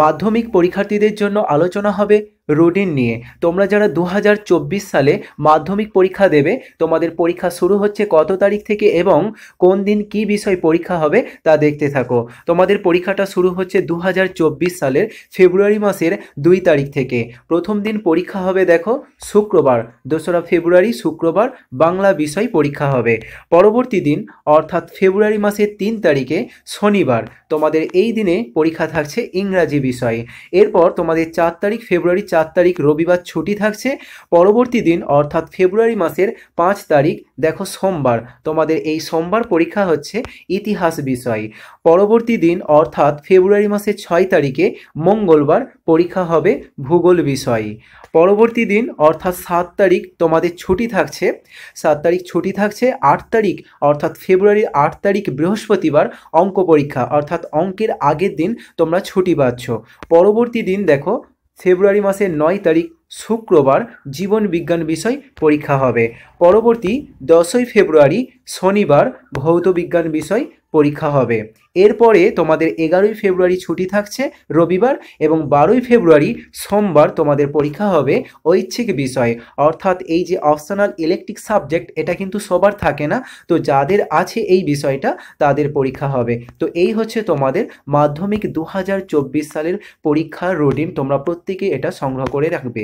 মাধ্যমিক পরীক্ষার্থীদের জন্য আলোচনা হবে রুটিন নিয়ে তোমরা যারা দু সালে মাধ্যমিক পরীক্ষা দেবে তোমাদের পরীক্ষা শুরু হচ্ছে কত তারিখ থেকে এবং কোন দিন কি বিষয় পরীক্ষা হবে তা দেখতে থাকো তোমাদের পরীক্ষাটা শুরু হচ্ছে দু সালের ফেব্রুয়ারি মাসের দুই তারিখ থেকে প্রথম দিন পরীক্ষা হবে দেখো শুক্রবার দোসরা ফেব্রুয়ারি শুক্রবার বাংলা বিষয় পরীক্ষা হবে পরবর্তী দিন অর্থাৎ ফেব্রুয়ারি মাসের তিন তারিখে শনিবার তোমাদের এই দিনে পরীক্ষা থাকছে ইংরাজি বিষয়ে এরপর তোমাদের চার তারিখ ফেব্রুয়ারি চার তারিখ রবিবার ছুটি থাকছে পরবর্তী দিন অর্থাৎ ফেব্রুয়ারি মাসের পাঁচ তারিখ দেখো সোমবার তোমাদের এই সোমবার পরীক্ষা হচ্ছে ইতিহাস বিষয় পরবর্তী দিন অর্থাৎ ফেব্রুয়ারি মাসের ছয় তারিখে মঙ্গলবার পরীক্ষা হবে ভূগোল বিষয় পরবর্তী দিন অর্থাৎ সাত তারিখ তোমাদের ছুটি থাকছে সাত তারিখ ছুটি থাকছে আট তারিখ অর্থাৎ ফেব্রুয়ারির আট তারিখ বৃহস্পতিবার অঙ্ক পরীক্ষা অর্থাৎ অঙ্কের আগের দিন তোমরা ছুটি পাচ্ছ পরবর্তী দিন দেখো ফেব্রুয়ারি মাসের নয় তারিখ শুক্রবার জীবন বিজ্ঞান বিষয় পরীক্ষা হবে পরবর্তী দশই ফেব্রুয়ারি শনিবার ভৌত বিজ্ঞান বিষয় পরীক্ষা হবে এরপরে তোমাদের এগারোই ফেব্রুয়ারি ছুটি থাকছে রবিবার এবং বারোই ফেব্রুয়ারি সোমবার তোমাদের পরীক্ষা হবে ঐচ্ছিক বিষয় অর্থাৎ এই যে অপশনাল ইলেকট্রিক সাবজেক্ট এটা কিন্তু সবার থাকে না তো যাদের আছে এই বিষয়টা তাদের পরীক্ষা হবে তো এই হচ্ছে তোমাদের মাধ্যমিক দু সালের পরীক্ষার রুটিন তোমরা প্রত্যেকে এটা সংগ্রহ করে রাখবে